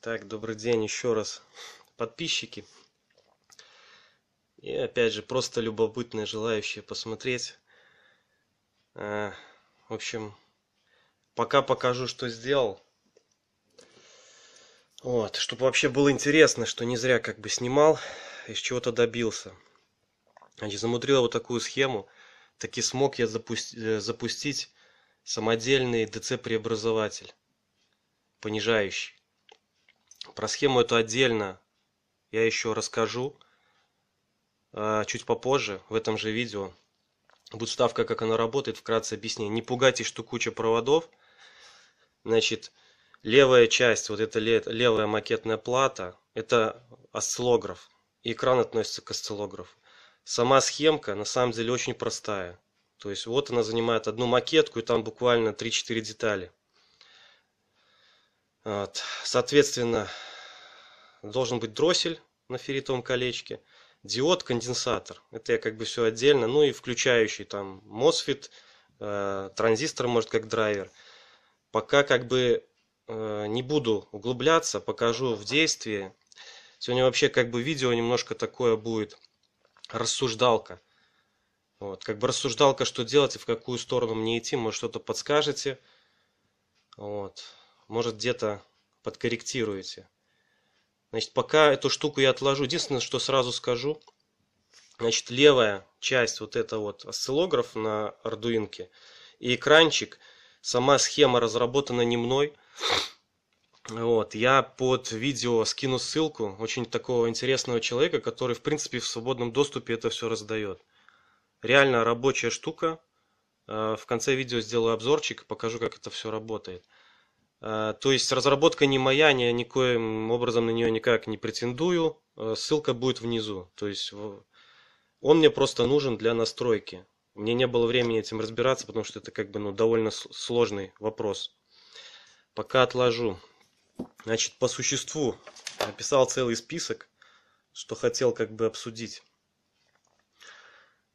Так, добрый день еще раз, подписчики. И опять же, просто любопытные, желающие посмотреть. Э, в общем, пока покажу, что сделал. Вот, чтобы вообще было интересно, что не зря как бы снимал, из чего-то добился. Значит, замудрил вот такую схему – таки смог я запусти, э, запустить самодельный ДЦ-преобразователь, понижающий. Про схему эту отдельно я еще расскажу а, чуть попозже в этом же видео. Будет ставка как она работает, вкратце объясню. Не пугайтесь, что куча проводов. Значит, левая часть, вот эта левая макетная плата, это осциллограф. И экран относится к осциллографу. Сама схемка на самом деле очень простая. То есть вот она занимает одну макетку, и там буквально 3-4 детали. Вот. Соответственно, должен быть дроссель на ферритовом колечке, диод, конденсатор. Это я как бы все отдельно. Ну и включающий там MOSFET, э, транзистор, может, как драйвер. Пока как бы э, не буду углубляться, покажу в действии. Сегодня вообще как бы видео немножко такое будет – рассуждалка. Вот, как бы рассуждалка, что делать и в какую сторону мне идти, может что-то подскажете, вот, может где-то подкорректируете. Значит, пока эту штуку я отложу, единственное, что сразу скажу, значит, левая часть вот это вот осциллограф на ардуинке и экранчик, сама схема разработана не мной, вот, я под видео скину ссылку очень такого интересного человека, который, в принципе, в свободном доступе это все раздает. Реально рабочая штука. Э, в конце видео сделаю обзорчик, и покажу, как это все работает. Э, то есть разработка не моя, я никоим образом на нее никак не претендую. Э, ссылка будет внизу. То есть он мне просто нужен для настройки. Мне не было времени этим разбираться, потому что это как бы ну, довольно сложный вопрос. Пока отложу. Значит, по существу написал целый список, что хотел как бы обсудить.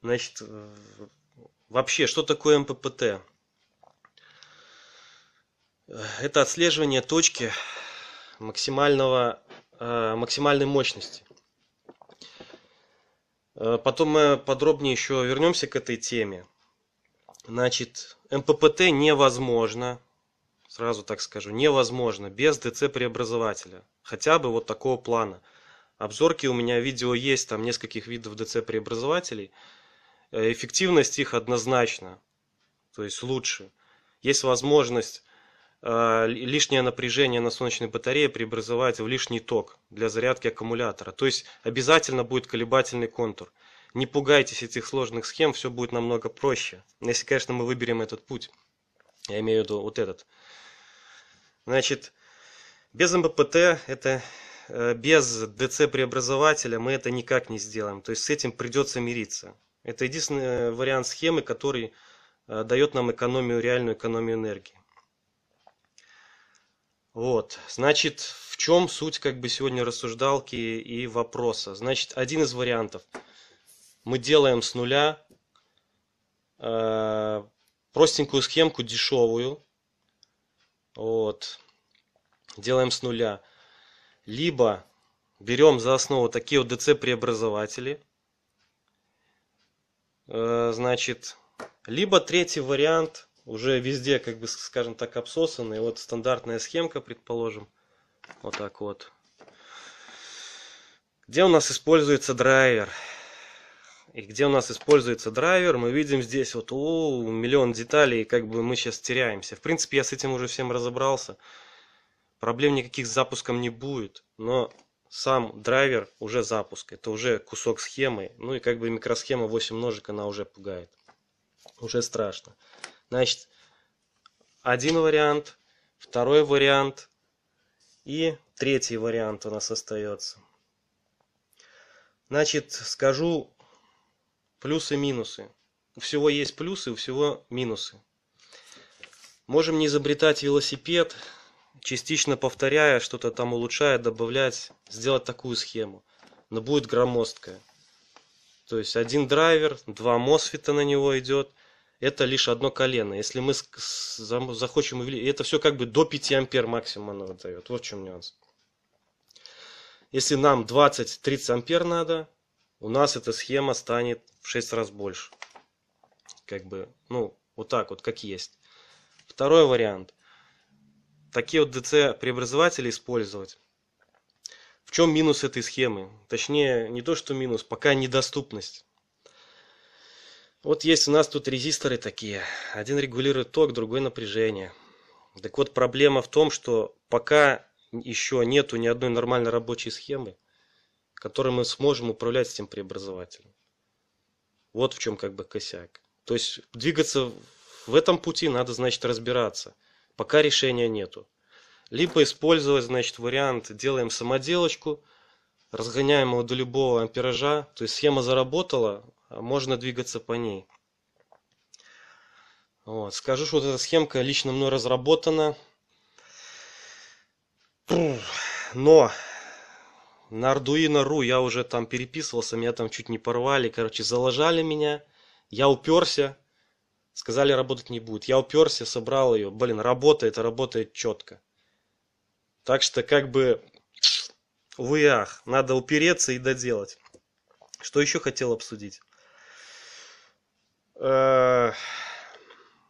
Значит, э, вообще, что такое МППТ? Э, это отслеживание точки максимального, э, максимальной мощности. Потом мы подробнее еще вернемся к этой теме. Значит, МППТ невозможно сразу так скажу, невозможно без ДЦ-преобразователя, хотя бы вот такого плана. Обзорки у меня видео есть, там нескольких видов ДЦ-преобразователей. Э, эффективность их однозначно, то есть лучше. Есть возможность э, лишнее напряжение на солнечной батарее преобразовать в лишний ток для зарядки аккумулятора. То есть обязательно будет колебательный контур. Не пугайтесь этих сложных схем, все будет намного проще, если, конечно, мы выберем этот путь. Я имею в виду вот этот. Значит, без МБПТ это э, без ДЦ преобразователя мы это никак не сделаем. То есть с этим придется мириться. Это единственный э, вариант схемы, который э, дает нам экономию, реальную экономию энергии. Вот, значит, в чем суть как бы сегодня рассуждалки и вопроса? Значит, один из вариантов. Мы делаем с нуля, простенькую схемку, дешевую. Вот. Делаем с нуля. Либо берем за основу такие вот ДЦ преобразователи э, Значит, либо третий вариант, уже везде, как бы, скажем так, обсосанный. Вот стандартная схемка, предположим. Вот так вот. Где у нас используется драйвер? и где у нас используется драйвер, мы видим здесь вот о, миллион деталей, как бы мы сейчас теряемся. В принципе, я с этим уже всем разобрался. Проблем никаких с запуском не будет, но сам драйвер уже запуск, это уже кусок схемы, ну и как бы микросхема 8 ножек, она уже пугает. Уже страшно. Значит, один вариант, второй вариант и третий вариант у нас остается. Значит, скажу плюсы-минусы. У всего есть плюсы, у всего минусы. Можем не изобретать велосипед, частично повторяя, что-то там улучшая, добавлять, сделать такую схему. Но будет громоздкая. То есть один драйвер, два мосфита на него идет. Это лишь одно колено. Если мы захочем увеличить... Это все как бы до 5 ампер максимум оно дает. Вот в чем нюанс. Если нам 20-30 ампер надо, у нас эта схема станет в 6 раз больше. Как бы, ну, вот так вот, как есть. Второй вариант. Такие вот ДЦ-преобразователи использовать. В чем минус этой схемы? Точнее, не то, что минус, пока недоступность. Вот есть у нас тут резисторы такие. Один регулирует ток, другой напряжение. Так вот, проблема в том, что пока еще нету ни одной нормально рабочей схемы, которой мы сможем управлять этим преобразователем. Вот в чем как бы косяк. То есть двигаться в этом пути надо, значит, разбираться. Пока решения нету. Либо использовать, значит, вариант делаем самоделочку, разгоняем его до любого ампеража. То есть схема заработала, а можно двигаться по ней. Вот. Скажу, что вот эта схемка лично мной разработана. Но на Arduino.ru я уже там переписывался, меня там чуть не порвали, короче, заложали меня, я уперся, сказали, работать не будет. Я уперся, собрал ее, блин, работает, работает четко. Так что как бы в ах, надо упереться и доделать. Что еще хотел обсудить? Э,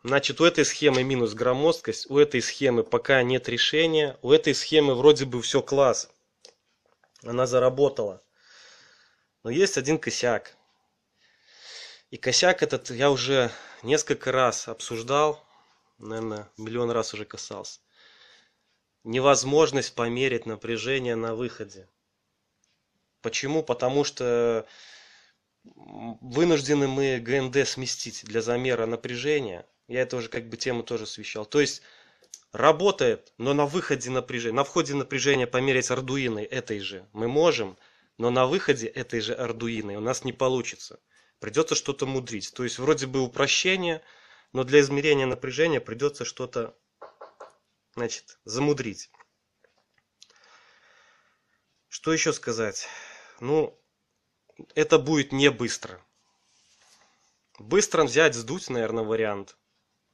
значит, у этой схемы минус громоздкость, у этой схемы пока нет решения, у этой схемы вроде бы все класс. Она заработала. Но есть один косяк. И косяк этот я уже несколько раз обсуждал, наверное, миллион раз уже касался. Невозможность померить напряжение на выходе. Почему? Потому что вынуждены мы ГНД сместить для замера напряжения. Я это уже как бы тему тоже освещал. То есть Работает, но на выходе напряжения, на входе напряжения померить ардуиной этой же мы можем, но на выходе этой же ардуиной у нас не получится. Придется что-то мудрить. То есть вроде бы упрощение, но для измерения напряжения придется что-то значит, замудрить. Что еще сказать? Ну, это будет не быстро. Быстро взять, сдуть, наверное, вариант.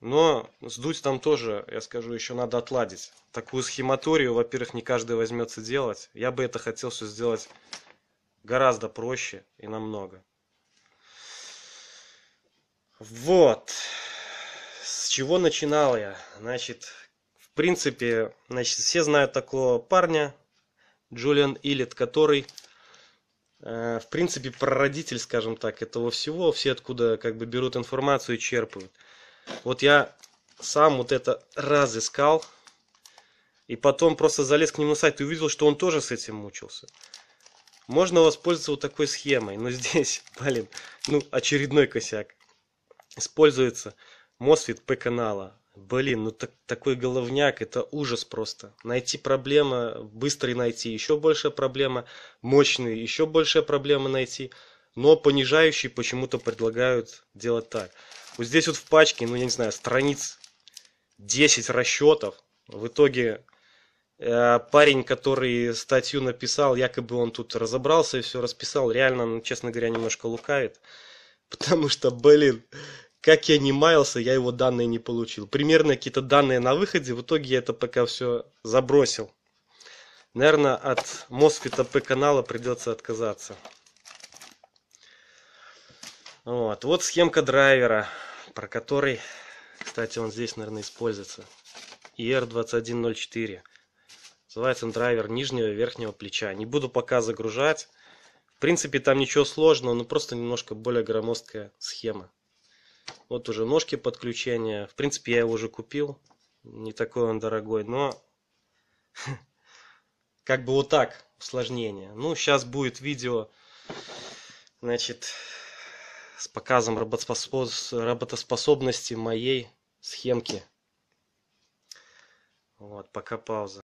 Но сдуть там тоже, я скажу, еще надо отладить. Такую схематорию, во-первых, не каждый возьмется делать. Я бы это хотел все сделать гораздо проще и намного. Вот. С чего начинал я? Значит, в принципе, значит, все знают такого парня, Джулиан Илит, который, э, в принципе, прародитель, скажем так, этого всего. Все откуда как бы берут информацию и черпают. Вот я сам вот это разыскал. И потом просто залез к нему на сайт и увидел, что он тоже с этим мучился. Можно воспользоваться вот такой схемой. Но здесь, блин, ну очередной косяк. Используется MOSFET P-канала. Блин, ну так, такой головняк, это ужас просто. Найти проблема, быстро найти, еще большая проблема, мощный, еще большая проблема найти. Но понижающий почему-то предлагают делать так. Вот здесь вот в пачке, ну я не знаю, страниц 10 расчетов. В итоге э, парень, который статью написал, якобы он тут разобрался и все расписал, реально, ну, честно говоря, немножко лукавит. Потому что, блин, как я не маялся, я его данные не получил. Примерно какие-то данные на выходе, в итоге я это пока все забросил. Наверное, от Мосфита П канала придется отказаться. Вот, вот схемка драйвера, про который, кстати, он здесь, наверное, используется. ER2104. Называется он драйвер нижнего и верхнего плеча. Не буду пока загружать. В принципе, там ничего сложного, но просто немножко более громоздкая схема. Вот уже ножки подключения. В принципе, я его уже купил. Не такой он дорогой, но как бы вот так усложнение. Ну, сейчас будет видео, значит, с показом работоспособности моей схемки. Вот, пока пауза.